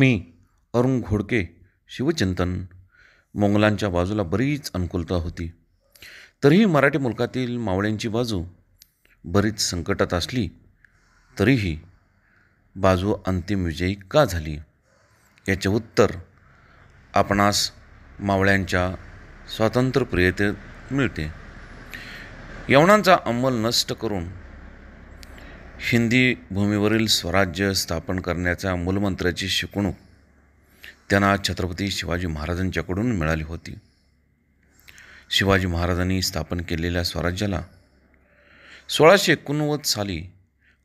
मी अरुण घोडके शिवचिंतन मोंगलांच्या बाजूला बरीच अनुकूलता होती तरीही मराठी मुलकातील मावळ्यांची बाजू बरीच संकटात असली तरीही बाजू अंतिम विजयी का झाली याचे उत्तर आपणास मावळ्यांच्या स्वातंत्र्यप्रियतेत मिळते यवनांचा अंमल नष्ट करून हिंदी भूमीवरील स्वराज्य स्थापन करण्याच्या मूलमंत्राची शिकवणूक त्यांना छत्रपती शिवाजी महाराजांच्याकडून मिळाली होती शिवाजी महाराजांनी स्थापन केलेल्या स्वराज्याला सोळाशे एकोणनव्वद साली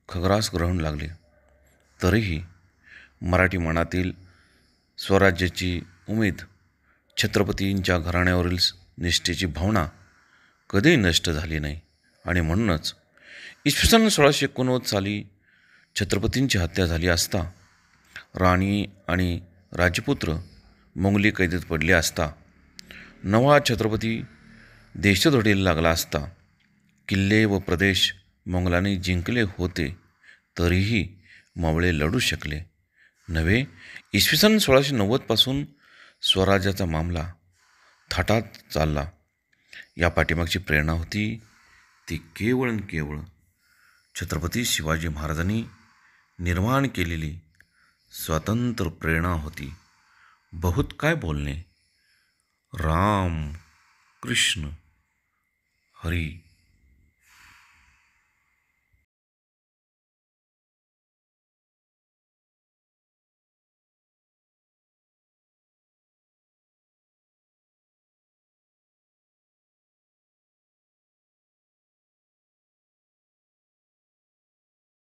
खग्रास ग्रहण लागले तरीही मराठी मनातील स्वराज्याची उमेद छत्रपतींच्या घराण्यावरील निष्ठेची भावना कधीही नष्ट झाली नाही आणि म्हणूनच इसवी सन सोळाशे एकोणव्वद साली छत्रपतींची हत्या झाली असता राणी आणि राजपुत्र मोंगली कैदेत पडले असता नवा छत्रपती देश देशदोडीला लागला असता किल्ले व प्रदेश मोंगलांनी जिंकले होते तरीही मावळे लढू शकले नव्हे इसवी सन सोळाशे नव्वदपासून स्वराज्याचा मामला थाटात चालला या पाठीमागची प्रेरणा होती ते केवळ आणि केवळ छत्रपती शिवाजी महाराजांनी निर्माण केलेली स्वतंत्र प्रेरणा होती बहुत काय बोलणे राम कृष्ण हरी